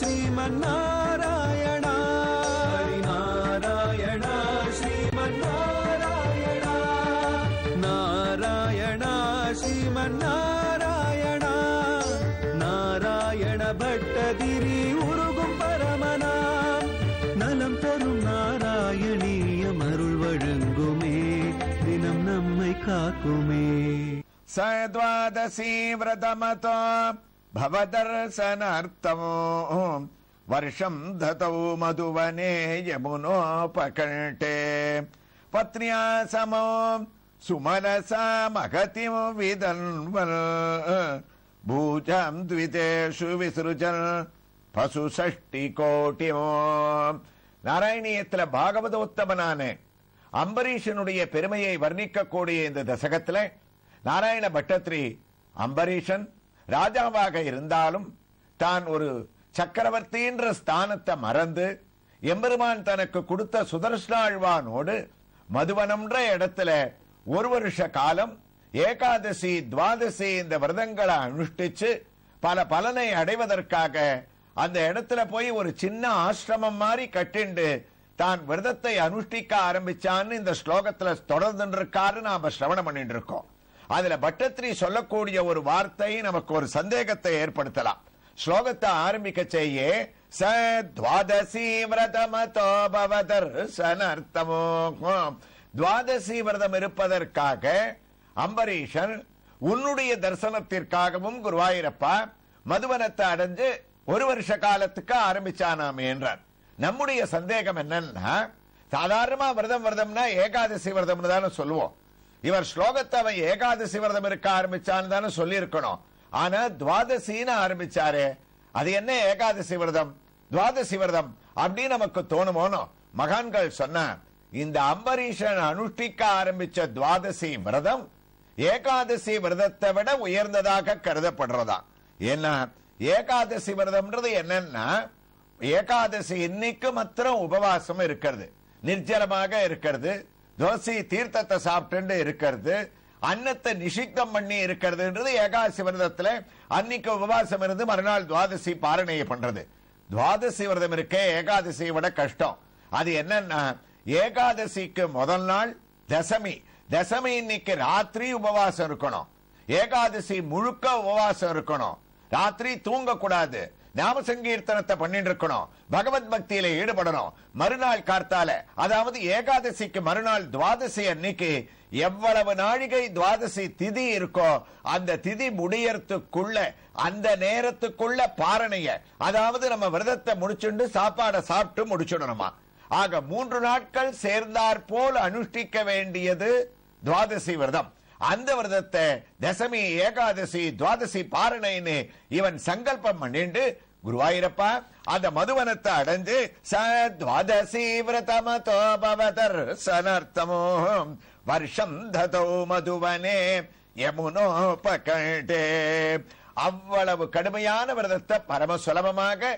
श्रीमन्नारायण नारायण श्रीमन्नारायण नारायण श्रीमन्नारायण नारायण भट्टदिरि उरुगुम् परमना நலம் தரும் நாராயணியம் அருள் வழங்குமே தினம் நம்மை காக்குமே சத்வாதசி விரதமதோ भवदर्शनार्थमो वर्षम् धतौ मधुवने यमुनोपकण्ठे पत्न्या समो सुमनसा महतिम् विदन्वन् भूजाम् द्वितेषु विसृजन् பசுசஷ்டிகோட்டிமோ நாராயணியத்தில் பாகவத உத்தமனானே அம்பரீஷனுடைய பெருமையை வர்ணிக்கக்கூடிய இந்த தசகத்தில் நாராயண பட்டத்ரி அம்பரீஷன் ராஜாவாக இருந்தாலும் தான் ஒரு சக்கரவர்த்தின்ற ஸ்தானத்தை மறந்து எம்பெருமான் தனக்கு கொடுத்த சுதர்ஷனாழ்வானோடு மதுவனம்ன்ற இடத்துல ஒரு வருஷ காலம் ஏகாதசி துவாதசி இந்த விரதங்களை அனுஷ்டிச்சு பல பலனை அடைவதற்காக அந்த இடத்துல போய் ஒரு சின்ன ஆசிரமம் மாதிரி கட்டிண்டு தான் விரதத்தை அனுஷ்டிக்க ஆரம்பிச்சான்னு இந்த தொடர்ந்து இருக்காரு நாம சிரவணம் பண்ணிட்டு இருக்கோம் அதுல பட்டத்ரி சொல்லக்கூடிய ஒரு வார்த்தை நமக்கு ஒரு சந்தேகத்தை ஏற்படுத்தலாம் ஸ்லோகத்தை ஆரம்பிக்க செய்ய சுவாதசி விரதமதோ பவதர் சனர்த்தமோ துவாதசி விரதம் இருப்பதற்காக அம்பரீஷன் உன்னுடைய தரிசனத்திற்காகவும் குருவாயிரப்பா மதுவனத்தை அடைஞ்சு ஒரு வருஷ காலத்துக்கு ஆரம்பிச்சானாம் என்றார் நம்முடைய சந்தேகம் என்னன்னா சாதாரணமா விரதம் விரதம்னா ஏகாதசி விரதம்னு தானே சொல்லுவோம் இவர் ஸ்லோகத்தை அவன் ஏகாதசி விரதம் இருக்க ஆரம்பிச்சான்னு தானே சொல்லி இருக்கணும் ஆனா துவாதசின்னு ஆரம்பிச்சாரு அது என்ன ஏகாதசி விரதம் துவாதசி விரதம் அப்படின்னு நமக்கு தோணுமோனோ மகான்கள் சொன்ன இந்த அம்பரீஷன் அனுஷ்டிக்க ஆரம்பிச்ச துவாதசி விரதம் ஏகாதசி விரதத்தை விட உயர்ந்ததாக கருதப்படுறதா ஏன்னா ஏகாதசி விரதம்ன்றது என்னன்னா ஏகாதசி இன்னைக்கு மாத்திரம் உபவாசம் இருக்கிறது நிர்ஜலமாக இருக்கிறது தோசி தீர்த்தத்தை சாப்பிட்டு இருக்கிறது அன்னத்தை நிஷித்தம் பண்ணி இருக்கிறதுன்றது ஏகாசி விரதத்துல அன்னைக்கு உபவாசம் இருந்து மறுநாள் துவாதசி பாரணையை பண்றது துவாதசி விரதம் இருக்க ஏகாதசியை விட கஷ்டம் அது என்னன்னா ஏகாதசிக்கு முதல் நாள் தசமி தசமி இன்னைக்கு ராத்திரி உபவாசம் இருக்கணும் ஏகாதசி முழுக்க உபவாசம் இருக்கணும் ராத்திரி தூங்க கூடாது நாம சங்கீர்த்தனத்தை பண்ணிட்டு இருக்கணும் பகவத் பக்தியில ஈடுபடணும் மறுநாள் கார்த்தால அதாவது ஏகாதசிக்கு மறுநாள் துவாதசி அன்னைக்கு எவ்வளவு நாழிகை துவாதசி திதி இருக்கோ அந்த திதி முடியறதுக்குள்ள அந்த நேரத்துக்குள்ள பாரணைய அதாவது நம்ம விரதத்தை முடிச்சுண்டு சாப்பாடை சாப்பிட்டு முடிச்சுடணுமா ஆக மூன்று நாட்கள் சேர்ந்தாற் போல் அனுஷ்டிக்க வேண்டியது துவாதசி விரதம் அந்த விரதத்தை தசமி ஏகாதசி துவாதசி பாரணைன்னு இவன் சங்கல்பம் பண்ணிண்டு குருவாயிரப்பா அந்த மதுவனத்தை அடைஞ்சு சத்வாதசி விரதம தோபவதர் சனர்த்தமோ வருஷம் ததோ மதுவனே யமுனோ பகண்டே அவ்வளவு கடுமையான விரதத்தை பரம சுலபமாக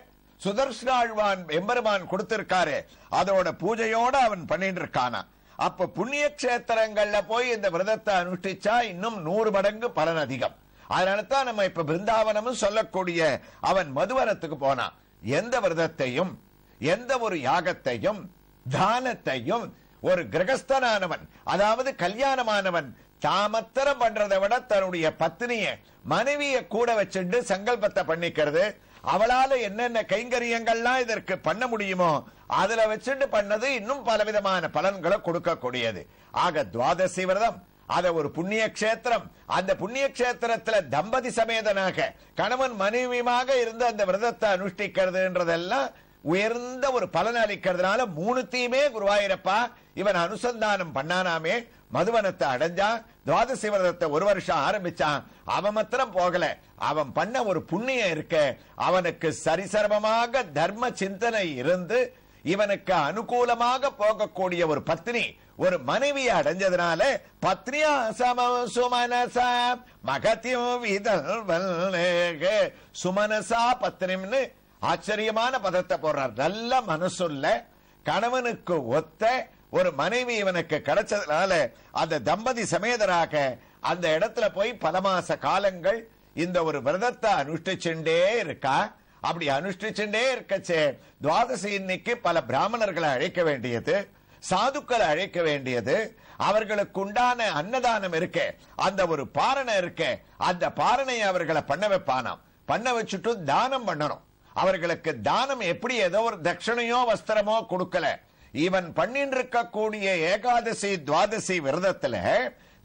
சுதர்ஷனாழ்வான் எம்பெருமான் கொடுத்திருக்காரு அதோட பூஜையோட அவன் பண்ணிட்டு இருக்கானா அப்ப புண்ணிய கஷேத்திரங்கள்ல போய் இந்த விரதத்தை அனுஷ்டிச்சா இன்னும் நூறு மடங்கு பலன் அதிகம் அதனாலதான் நம்ம இப்ப பிருந்தாவனமும் சொல்லக்கூடிய அவன் மதுவனத்துக்கு போனான் எந்த விரதத்தையும் எந்த ஒரு யாகத்தையும் தானத்தையும் ஒரு கிரகஸ்தனானவன் அதாவது கல்யாணமானவன் தாமத்தரம் பண்றதை விட தன்னுடைய பத்தினிய மனைவிய கூட வச்சுட்டு சங்கல்பத்தை பண்ணிக்கிறது அவளால என்னென்ன கைங்கரியங்கள்லாம் இதற்கு பண்ண முடியுமோ அதுல வச்சுட்டு பண்ணது இன்னும் பலவிதமான பலன்களை கொடுக்கக்கூடியது ஆக துவாதசி விரதம் அத ஒரு புண்ணிய கஷேத்திரம் அந்த புண்ணிய கஷேத்திரத்துல தம்பதி சமேதனாக கணவன் மனைவியுமாக இருந்து அந்த விரதத்தை அனுஷ்டிக்கிறதுன்றதெல்லாம் உயர்ந்த ஒரு பலன் அளிக்கிறதுனால மூணுத்தையுமே குருவாயிரப்பா இவன் அனுசந்தானம் பண்ணானாமே மதுவனத்தை அடைஞ்சான் துவாதசி விரதத்தை ஒரு வருஷம் ஆரம்பிச்சான் அவன் மாத்திரம் போகல அவன் பண்ண ஒரு புண்ணியம் இருக்க அவனுக்கு சரிசரமமாக தர்ம சிந்தனை இருந்து இவனுக்கு அனுகூலமாக போகக்கூடிய ஒரு பத்னி ஒரு மனைவியை அடைஞ்சதுனால பத்னியா சுமனசா மகத்தியம் சுமனசா பத்னிம்னு ஆச்சரியமான பதத்தை போடுறார் நல்ல மனசுள்ள கணவனுக்கு ஒத்த ஒரு மனைவி இவனுக்கு கிடைச்சதுனால அந்த தம்பதி சமேதராக அந்த இடத்துல போய் பல மாச காலங்கள் இந்த ஒரு விரதத்தை அனுஷ்டிச்சுட்டே இருக்கா அப்படி அனுஷ்டிச்சுட்டே இருக்கச்சே துவாதசி இன்னைக்கு பல பிராமணர்களை அழைக்க வேண்டியது சாதுக்களை அழைக்க வேண்டியது அவர்களுக்கு உண்டான அன்னதானம் இருக்க அந்த ஒரு பாரணை இருக்க அந்த பாரணை அவர்களை பண்ண வைப்பானாம் பண்ண வச்சுட்டு தானம் பண்ணணும் அவர்களுக்கு தானம் எப்படி ஏதோ ஒரு தட்சணையோ வஸ்திரமோ கொடுக்கல இவன் பண்ணிட்டு ஏகாதசி துவாதசி விரதத்துல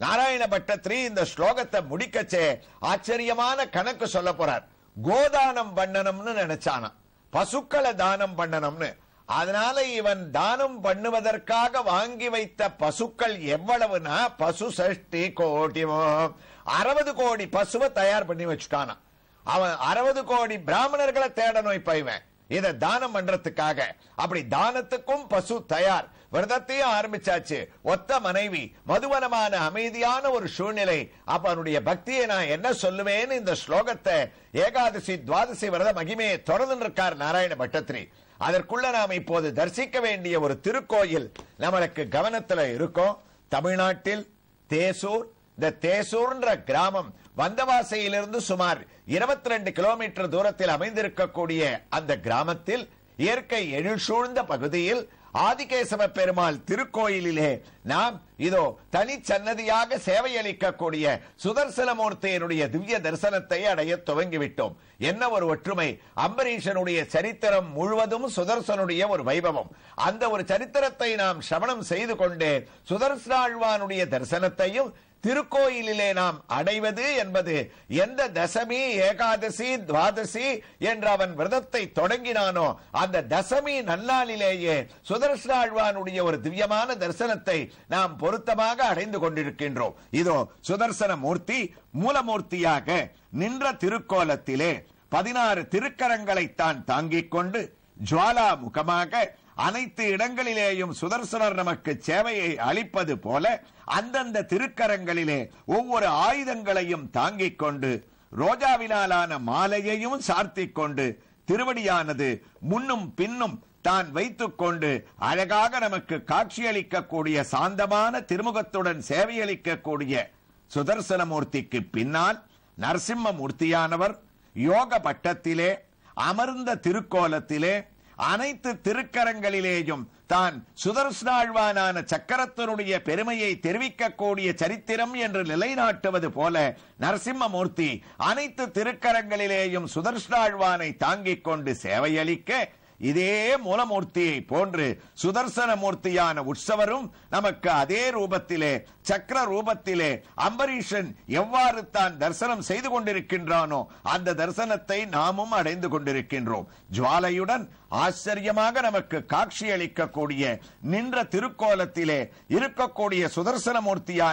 நாராயண பட்டத்திரி இந்த ஸ்லோகத்தை முடிக்கச்சே ஆச்சரியமான கணக்கு சொல்ல போறார் கோதானம் பண்ணணும்னு நினைச்சானாம் பசுக்களை தானம் பண்ணணும்னு அதனால இவன் தானம் பண்ணுவதற்காக வாங்கி வைத்த பசுக்கள் எவ்வளவுனா பசு சஷ்டி கோடி அறுபது கோடி பசுவை தயார் பண்ணி வச்சுட்டானா அவன் அறுபது கோடி பிராமணர்களை தேடணும் இப்ப இவன் இதை தானம் பண்றதுக்காக அப்படி தானத்துக்கும் பசு தயார் விரதத்தையும் ஆரம்பிச்சாச்சு ஒத்த மனைவி மதுவனமான அமைதியான ஒரு சூழ்நிலை அப்ப அவனுடைய பக்தியை நான் என்ன சொல்லுவேன்னு இந்த ஸ்லோகத்தை ஏகாதசி துவாதசி விரத மகிமையை தொடர்ந்து இருக்கார் நாராயண பட்டத்திரி அதற்குள்ள நாம் இப்போது தரிசிக்க வேண்டிய ஒரு திருக்கோயில் நம்மளுக்கு கவனத்துல இருக்கும் தமிழ்நாட்டில் தேசூர் இந்த தேசூர்ன்ற கிராமம் வந்தவாசையிலிருந்து சுமார் இருபத்தி ரெண்டு கிலோமீட்டர் தூரத்தில் அமைந்திருக்கக்கூடிய அந்த கிராமத்தில் இயற்கை எழில் சூழ்ந்த பகுதியில் ஆதிகேசவ பெருமாள் திருக்கோயிலிலே நாம் இதோ தனி சன்னதியாக சேவையளிக்கக்கூடிய சுதர்சனமூர்த்தியினுடைய திவ்ய தரிசனத்தை அடைய துவங்கிவிட்டோம் என்ன ஒரு ஒற்றுமை அம்பரீஷனுடைய சரித்திரம் முழுவதும் சுதர்சனுடைய ஒரு வைபவம் அந்த ஒரு சரித்திரத்தை நாம் சமணம் செய்து கொண்டு சுதர்சனாழ்வானுடைய தரிசனத்தையும் திருக்கோயிலிலே நாம் அடைவது என்பது எந்த தசமி ஏகாதசி துவாதசி என்று அவன் விரதத்தை தொடங்கினானோ அந்த தசமி நன்னாளிலேயே சுதர்சனாழ்வானுடைய ஒரு திவ்யமான தரிசனத்தை நாம் பொருத்தமாக அடைந்து கொண்டிருக்கின்றோம் இதோ சுதர்சன மூர்த்தி மூலமூர்த்தியாக நின்ற திருக்கோலத்திலே பதினாறு திருக்கரங்களை தான் தாங்கிக் கொண்டு ஜுவாலா முகமாக அனைத்து இடங்களிலேயும் சுதர்சனர் நமக்கு சேவையை அளிப்பது போல அந்தந்த திருக்கரங்களிலே ஒவ்வொரு ஆயுதங்களையும் தாங்கிக் கொண்டு ரோஜாவினாலான மாலையையும் சார்த்திக் கொண்டு திருவடியானது முன்னும் பின்னும் தான் வைத்துக் கொண்டு அழகாக நமக்கு காட்சியளிக்கக்கூடிய சாந்தமான திருமுகத்துடன் சேவையளிக்கக்கூடிய சுதர்சனமூர்த்திக்கு பின்னால் நரசிம்ம மூர்த்தியானவர் யோக பட்டத்திலே அமர்ந்த திருக்கோலத்திலே அனைத்து திருக்கரங்களிலேயும் தான் சுதர்ஷ்னாழ்வானான சக்கரத்தினுடைய பெருமையை தெரிவிக்கக்கூடிய சரித்திரம் என்று நிலைநாட்டுவது போல நரசிம்மமூர்த்தி அனைத்து திருக்கரங்களிலேயும் சுதர்சனாழ்வானை தாங்கிக் கொண்டு சேவையளிக்க இதே மூலமூர்த்தியை போன்று சுதர்சன மூர்த்தியான உற்சவரும் நமக்கு அதே ரூபத்திலே சக்கர ரூபத்திலே அம்பரீஷன் எவ்வாறு தான் தரிசனம் செய்து கொண்டிருக்கின்றானோ அந்த தரிசனத்தை நாமும் அடைந்து கொண்டிருக்கின்றோம் ஜுவாலையுடன் ஆச்சரியமாக நமக்கு காட்சி அளிக்கக்கூடிய நின்ற திருக்கோலத்திலே இருக்கக்கூடிய சுதர்சன மூர்த்தியான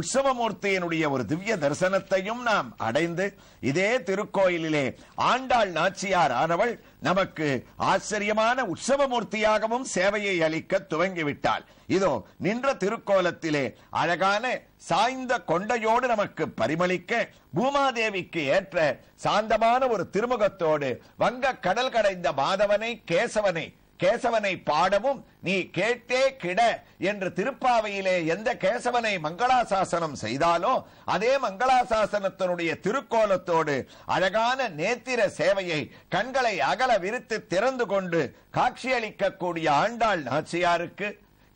உற்சவமூர்த்தியினுடைய ஒரு திவ்ய தரிசனத்தையும் நாம் அடைந்து இதே திருக்கோயிலிலே ஆண்டாள் நாச்சியார் ஆனவள் நமக்கு ஆச்சரியமான உற்சவமூர்த்தியாகவும் சேவையை அளிக்க துவங்கிவிட்டாள் இதோ நின்ற திருக்கோலத்திலே அழகான சாய்ந்த கொண்டையோடு நமக்கு பரிமளிக்க பூமாதேவிக்கு ஏற்ற சாந்தமான ஒரு திருமுகத்தோடு வங்க கடல் கடைந்த மாதவனை கேசவனை கேசவனை பாடவும் நீ கேட்டே கிட என்று திருப்பாவையிலே எந்த கேசவனை மங்களாசாசனம் செய்தாலோ அதே மங்களாசாசனத்தினுடைய திருக்கோலத்தோடு அழகான நேத்திர சேவையை கண்களை அகல விரித்து திறந்து கொண்டு காட்சியளிக்கக்கூடிய ஆண்டாள் நாச்சியாருக்கு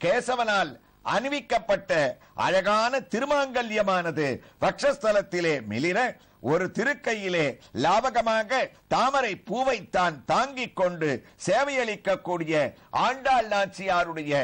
கேசவனால் அணிவிக்கப்பட்ட அழகான திருமாங்கல்யமானது வக்ஷஸ்தலத்திலே மிளிர ஒரு திருக்கையிலே லாவகமாக தாமரை பூவைத்தான் தான் தாங்கிக் கொண்டு சேவையளிக்கக்கூடிய ஆண்டாள் நாச்சியாருடைய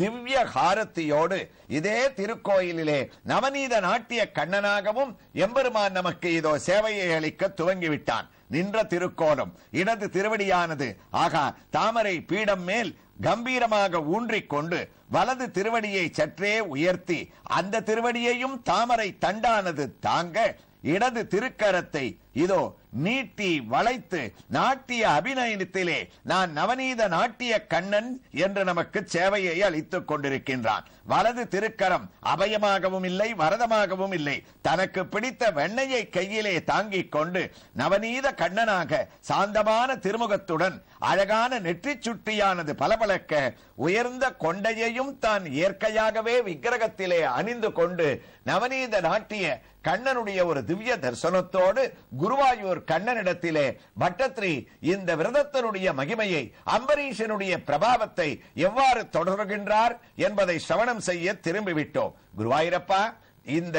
திவ்ய ஹாரத்தியோடு இதே திருக்கோயிலிலே நவநீத நாட்டிய கண்ணனாகவும் எம்பெருமான் நமக்கு இதோ சேவையை அளிக்க துவங்கிவிட்டான் நின்ற திருக்கோலம் இடது திருவடியானது ஆகா தாமரை பீடம் மேல் கம்பீரமாக ஊன்றிக்கொண்டு வலது திருவடியை சற்றே உயர்த்தி அந்த திருவடியையும் தாமரை தண்டானது தாங்க இடது திருக்கரத்தை இதோ நீட்டி வளைத்து நாட்டிய அபிநயனத்திலே நான் நவநீத நாட்டிய கண்ணன் என்று நமக்கு சேவையை அளித்துக் கொண்டிருக்கின்றான் வலது திருக்கரம் அபயமாகவும் இல்லை வரதமாகவும் இல்லை தனக்கு பிடித்த வெண்ணையை கையிலே தாங்கிக் கொண்டு நவநீத கண்ணனாக சாந்தமான திருமுகத்துடன் அழகான நெற்றி சுட்டியானது பளபளக்க உயர்ந்த கொண்டையையும் தான் இயற்கையாகவே விக்கிரகத்திலே அணிந்து கொண்டு நவநீத நாட்டிய கண்ணனுடைய ஒரு திவ்ய தரிசனத்தோடு குருவாயூர் கண்ணனிடத்திலே பட்டத்ரி இந்த விரதத்தினுடைய மகிமையை அம்பரீஷனுடைய பிரபாவத்தை எவ்வாறு தொடர்கின்றார் என்பதை சவணம் செய்ய திரும்பிவிட்டோம் குருவாயிரப்பா இந்த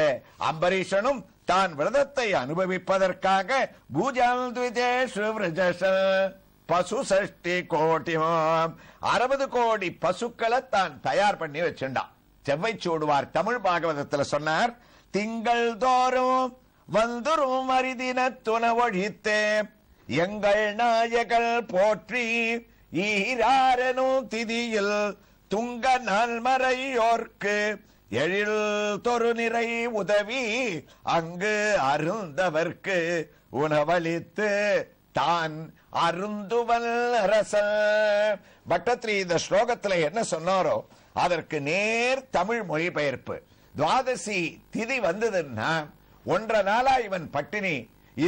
அம்பரீஷனும் தான் விரதத்தை அனுபவிப்பதற்காக பசு சஷ்டி கோட்டி அறுபது கோடி பசுக்களை தான் தயார் பண்ணி வச்சிருந்தான் செவ்வை சூடுவார் தமிழ் பாகவதத்தில் சொன்னார் திங்கள் தோறும் வந்துரும் அரிதின துணவொழித்தே எங்கள் நாயகள் போற்றி ஈராரனும் திதியில் துங்க நான்மறையோர்க்கு எழில் தொரு நிறை உதவி அங்கு அருந்தவர்க்கு உணவளித்து தான் அருந்துவல் அரசன் பட்டத்ரி இந்த ஸ்லோகத்துல என்ன சொன்னாரோ அதற்கு நேர் தமிழ் மொழிபெயர்ப்பு துவாதசி திதி வந்ததுன்னா ஒன்றரை நாளா இவன் பட்டினி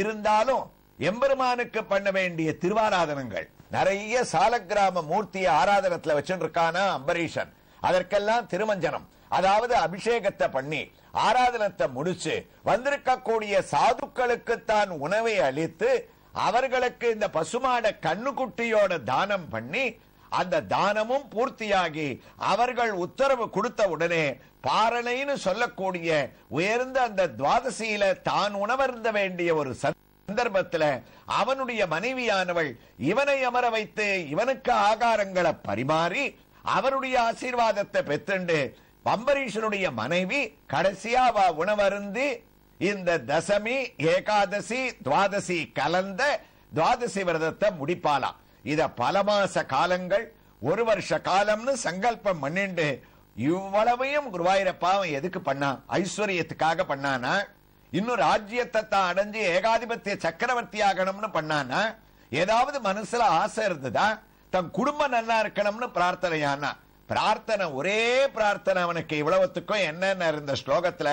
இருந்தாலும் எம்பெருமானுக்கு பண்ண வேண்டிய திருவாராதனங்கள் நிறைய கிராம மூர்த்திய ஆராதனத்துல வச்சுருக்கானா அம்பரீஷன் அதற்கெல்லாம் திருமஞ்சனம் அதாவது அபிஷேகத்தை பண்ணி ஆராதனத்தை முடிச்சு வந்திருக்கக்கூடிய தான் உணவை அளித்து அவர்களுக்கு இந்த பசுமாட கண்ணுக்குட்டியோட தானம் பண்ணி அந்த தானமும் பூர்த்தியாகி அவர்கள் உத்தரவு கொடுத்த உடனே பாரணைன்னு சொல்லக்கூடிய உயர்ந்த அந்த துவாதசியில தான் உணவருந்த வேண்டிய ஒரு சந்தர்ப்பத்துல அவனுடைய மனைவியானவள் இவனை அமர வைத்து இவனுக்கு ஆகாரங்களை பரிமாறி அவருடைய ஆசீர்வாதத்தை பெற்றுண்டு பம்பரீஷனுடைய மனைவி கடைசியா உணவருந்தி இந்த தசமி ஏகாதசி துவாதசி கலந்த துவாதசி விரதத்தை முடிப்பாளாம் இத பல மாச காலங்கள் ஒரு வருஷ காலம்னு சங்கல்பம் பண்ணிண்டு இவ்வளவையும் குருவாயிரப்பாவை அவன் எதுக்கு பண்ணான் ஐஸ்வர்யத்துக்காக பண்ணானா இன்னும் ராஜ்யத்தை தான் அடைஞ்சு ஏகாதிபத்திய சக்கரவர்த்தி ஆகணும்னு பண்ணானா ஏதாவது மனசுல ஆசை இருந்ததா தன் குடும்பம் நல்லா இருக்கணும்னு பிரார்த்தனையானா பிரார்த்தனை ஒரே பிரார்த்தனை அவனுக்கு இவ்வளவுத்துக்கும் என்னென்ன இருந்த ஸ்லோகத்துல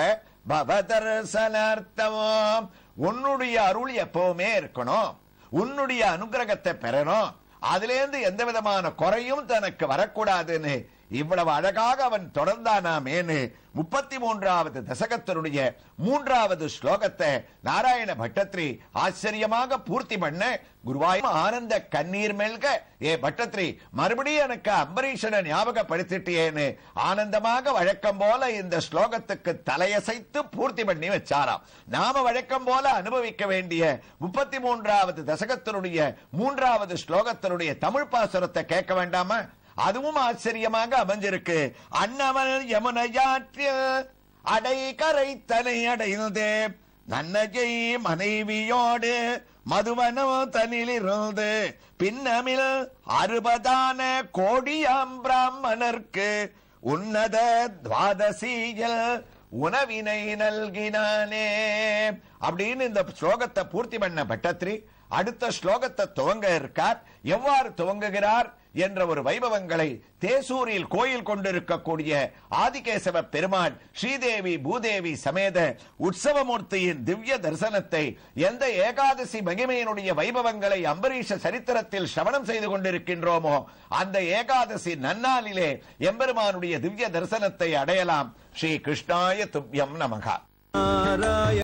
பவதர்சனார்த்தமோ உன்னுடைய அருள் எப்பவுமே இருக்கணும் உன்னுடைய அனுகிரகத்தை பெறணும் அதுலேருந்து எந்த விதமான குறையும் தனக்கு வரக்கூடாதுன்னு இவ்வளவு அழகாக அவன் தொடர்ந்தானாமேனு முப்பத்தி மூன்றாவது தசகத்தினுடைய மூன்றாவது ஸ்லோகத்தை நாராயண பட்டத்ரி ஆச்சரியமாக பூர்த்தி பண்ண குருவாய் ஆனந்த கண்ணீர் மேல்க ஏ பட்டத்ரி மறுபடியும் எனக்கு அம்பரீஷனை ஞாபகப்படுத்திட்டேன்னு ஆனந்தமாக வழக்கம் போல இந்த ஸ்லோகத்துக்கு தலையசைத்து பூர்த்தி பண்ணி வச்சாராம் நாம வழக்கம் போல அனுபவிக்க வேண்டிய முப்பத்தி மூன்றாவது தசகத்தினுடைய மூன்றாவது ஸ்லோகத்தினுடைய தமிழ் பாசுரத்தை கேட்க வேண்டாமா அதுவும் ஆச்சரியமாக அமைஞ்சிருக்கு அன்னவள் யமுனையாற்று அடை கரை தனி அடைந்தே நன்னஜை மனைவியோடு மதுவனோ தனிலிருந்து பின்னமில் அறுபதான கோடியாம் பிராமணர்க்கு உன்னத துவாதசியில் உணவினை நல்கினானே அப்படின்னு இந்த ஸ்லோகத்தை பூர்த்தி பண்ண பட்டத்ரி அடுத்த ஸ்லோகத்தை துவங்க இருக்கார் எவ்வாறு துவங்குகிறார் என்ற ஒரு வைபவங்களை தேசூரில் கோயில் கொண்டிருக்கக்கூடிய ஆதிகேசவ பெருமான் ஸ்ரீதேவி பூதேவி சமேத உற்சவமூர்த்தியின் திவ்ய தரிசனத்தை எந்த ஏகாதசி மகிமையினுடைய வைபவங்களை அம்பரீஷ சரித்திரத்தில் சவணம் செய்து கொண்டிருக்கின்றோமோ அந்த ஏகாதசி நன்னாளிலே எம்பெருமானுடைய திவ்ய தரிசனத்தை அடையலாம் ஸ்ரீ கிருஷ்ணாய துவ்யம் நமகா